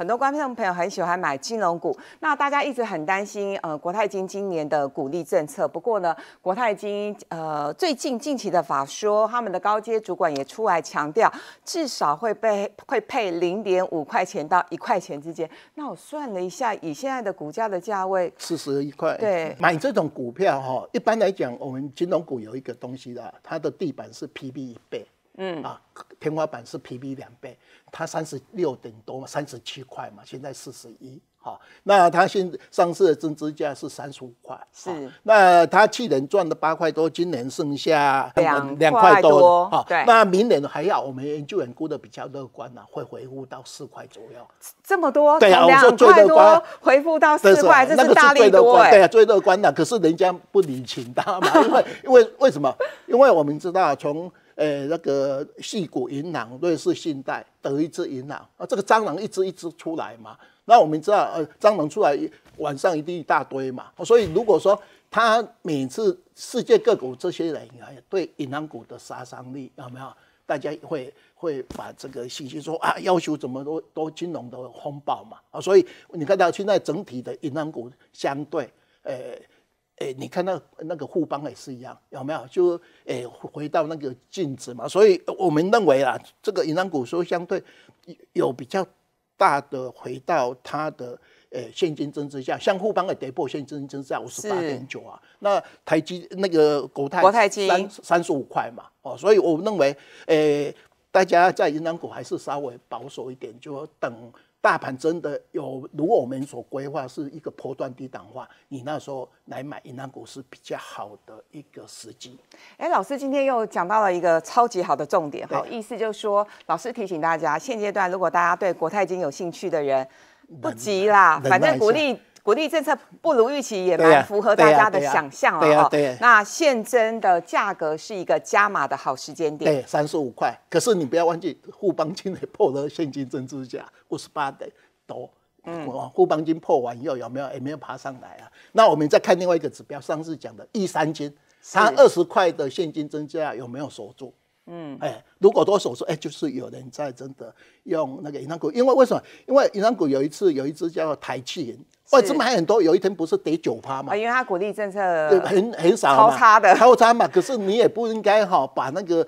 很多观众朋友很喜欢买金融股，那大家一直很担心，呃，国泰金今年的股利政策。不过呢，国泰金呃最近近期的法说，他们的高阶主管也出来强调，至少会被会配零点五块钱到一块钱之间。那我算了一下，以现在的股价的价位，四十一块，对，买这种股票哈，一般来讲，我们金融股有一个东西的，它的地板是 PB 一倍。嗯啊，天花板是 PB 两倍，它三十六点多嘛，三十七块嘛，现在四十一，好，那它现上市的增值价是三十五块，是，那它去年赚了八块多，今年剩下两两块多，好，那明年还要，我们究员估的比较乐观了，会回复到四块左右，这么多，对啊，我说最多回复到四块，这是大力观，对啊，最乐观的，可是人家不理情他嘛，因为因为为什么？因为我们知道从。呃，那个西股银行、瑞士信贷、德意志银行啊，这个蟑螂一只一只出来嘛。那我们知道，呃，蟑螂出来晚上一定一大堆嘛。所以如果说他每次世界各股这些人对银行股的杀伤力有没有？大家会会把这个信息说啊，要求怎么多多金融的风暴嘛。啊，所以你看到现在整体的银行股相对，呃。你看那那个沪帮也是一样，有没有？就诶，回到那个镜子嘛。所以我们认为啊，这个银行股说相对有比较大的回到它的诶现金增值价，像沪帮的跌破现金增值价五十八点九啊，那台积那个国泰国泰金三十五块嘛。哦，所以我认为诶。大家在银行股还是稍微保守一点，就等大盘真的有，如果我们所规划是一个波段低档化，你那时候来买银行股是比较好的一个时机。哎，老师今天又讲到了一个超级好的重点，好，意思就是说，老师提醒大家，现阶段如果大家对国泰金有兴趣的人，不急啦，反正鼓励。鼓励政策不如预期，也蛮符合大家的想象了哈。那现真的价格是一个加码的好时间点，三十五块。可是你不要忘记，互邦金也破了现金增价五十八的多。嗯，互邦金破完以后有没有也没有爬上来啊？那我们再看另外一个指标，上次讲的一三千，它二十块的现金增加有没有守住？嗯，哎，如果多手术，哎，就是有人在真的用那个银行股，因为为什么？因为银行股有一次有一只叫台积银，外资买很多，有一天不是跌九趴嘛？因为它鼓励政策很很少，超差的超差嘛，可是你也不应该哈把那个。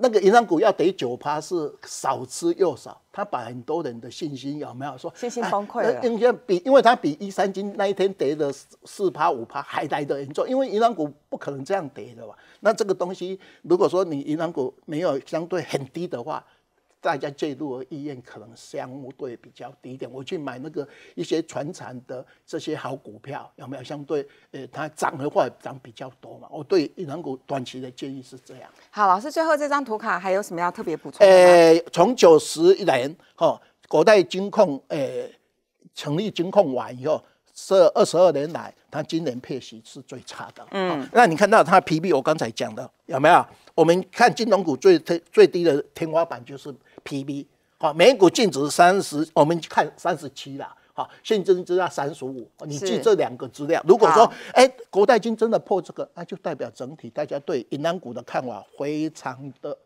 那个银行股要跌九趴是少吃又少，他把很多人的信心有没有说信心崩溃了？因该比因为它比一三金那一天跌的四趴五趴还来的严重，因为银行股不可能这样跌的吧？那这个东西如果说你银行股没有相对很低的话。大家介入的意愿可能相对比较低一点。我去买那个一些纯产的这些好股票，有没有相对呃它涨的话涨比较多嘛？我对银行股短期的建议是这样。好，老师，最后这张图卡还有什么要特别补充？诶，从九十年哈国泰金控诶成立金控完以后这二十二年来，它今年配息是最差的。嗯，那你看到它 P B 我刚才讲的有没有？我们看金融股最最低的天花板就是。P/B，好，每股净值三十，我们看三十七啦。好，现净值啊三十五，你记这两个资料。如果说，哎，国泰金真的破这个，那就代表整体大家对银行股的看法非常的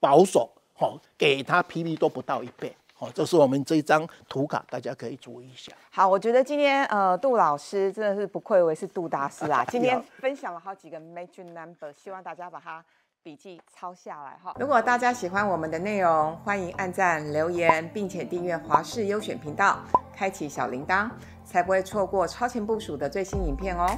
保守，好，给它 P/B 都不到一倍，好，这是我们这一张图卡，大家可以注意一下。好，我觉得今天呃，杜老师真的是不愧为是杜大师啊，今天分享了好几个 major number，希望大家把它。笔记抄下来哈！如果大家喜欢我们的内容，欢迎按赞、留言，并且订阅华视优选频道，开启小铃铛，才不会错过超前部署的最新影片哦。